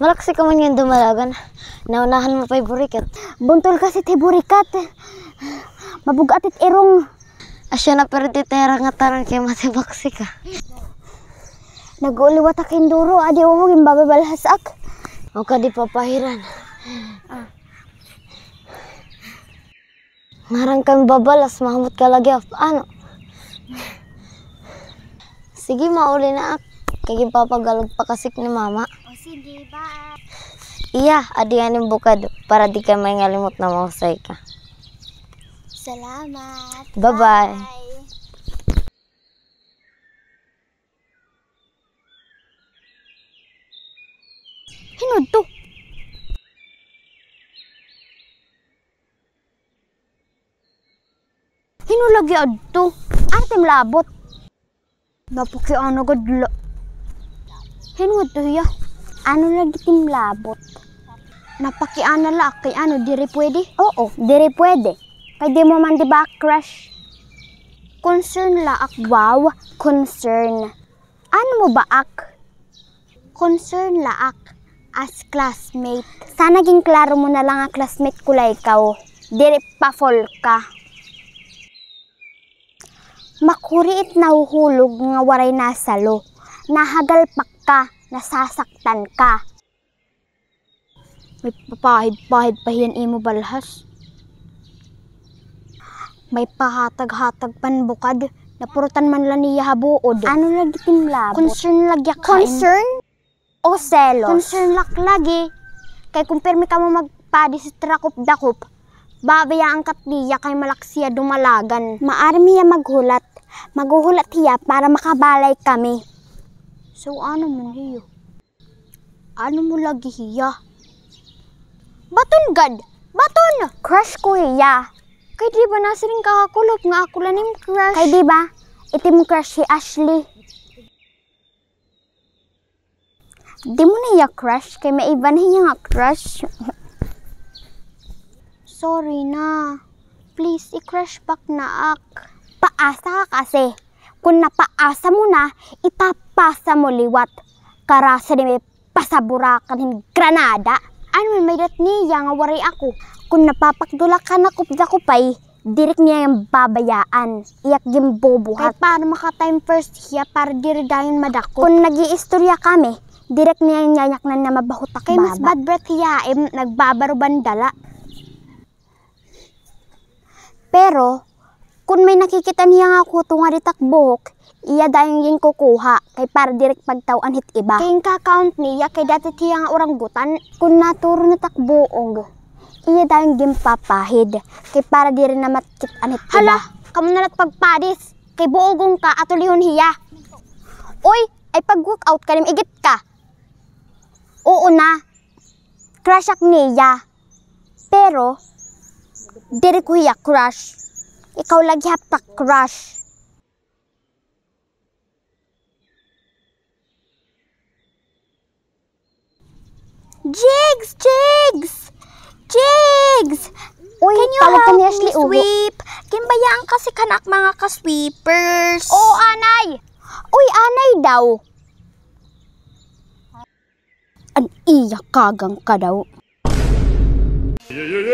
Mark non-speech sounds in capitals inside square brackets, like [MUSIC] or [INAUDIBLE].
Malaksi ka man yung dumalagan. Naunahan mo pa yung burikat. Buntol kasi ti burikat. Mabugat it irong. Asya na pero ti tera nga tarang kaya matibaksi ka. Nag-uliwat akin duro. Adi umog yung bababalhasak. O ka di papahiran. Ah. Ngarang babalas. Mahamot ka lagi. Ano? Sige, mauli na ako. Kaya papagalog pa ni mama. sige iya, ada Iya, adi ani bukad para di ka mangalimot na mahusay ka. Salamat. Bye-bye. bye. to. Hinulagi adto. Atim labot. Napukian agad la. Hinod to ya. ano lagi timlabot. Napakiana la kay ano diri pwede? Oo, diri pwede. Kay di mo man di ba crush? Concern la ak wow, concern. Ano mo ba ak? Concern la ak as classmate. Sana ging klaro mo na lang ang classmate ko la ikaw. Diri pa fall ka. Makuriit nahuhulog nga waray nasalo. Nahagal pak ka nasasaktan ka. May papahid-pahid pa yan imo balhas. May pahatag-hatag panbukad na purutan man lang niya habuod. Ano lagi timlabo? Concern lagi ka. Concern? O selos? Concern lak lagi. Kay kung permi ka mo magpadi sa trakop-dakop, babayaan kat niya kay malaksiya dumalagan. Maarmi maghulat. maghulat. niya para makabalay kami. So ano mo hiyo? Ano mo lagi hiya? Baton gad! Baton! Crush ko hiya. Kay di ba nasiring kakakulog nga ako lanim crush? Kay di ba? Iti mo crush si Ashley. Di mo na crush kay may iba na nga crush. [LAUGHS] Sorry na. Please, i-crush back na ak. Paasa kasi. Kung napaasa mo na, ipap pasa mo liwat, karasa ni may pasaburakan hin Granada. Ano man may dat niya nga waray ako. Kung napapakdula ka na kupda ko pa'y, direk niya yung babayaan. Iyak yung bobuhat. Kahit paano makatime first siya, para diri dayon madako. Kung nag-iistorya kami, direk niya yung nyayak na mabahutak Kay mas bad breath siya, eh, nagbabaruban dala. Pero, Kun may nakikita niya nga ko tunga ditakbok, iya dayong yung kukuha, kay para direk pagtawan hit iba. Kay kakaunt niya, kay dati tiya nga oranggutan, kun naturo na takboong, iya dayong gimpapahid, kay para diri na matkit anhit iba. Hala, kamo nalat pagpadis, kay buogong ka atuliyon hiya. Oy, ay pag-workout ka igit ka. Oo na, crush ak niya. Pero, diri ko hiya crush. Ikaw lagi pa crush. Jigs! Jigs! Jigs! Uy, Can you help me sweep? sweep? Kimbayaan kasi kanak mga ka-sweepers. Oo, oh, anay! Uy, anay daw. An iya kagang ka daw. Yeah, yeah, yeah.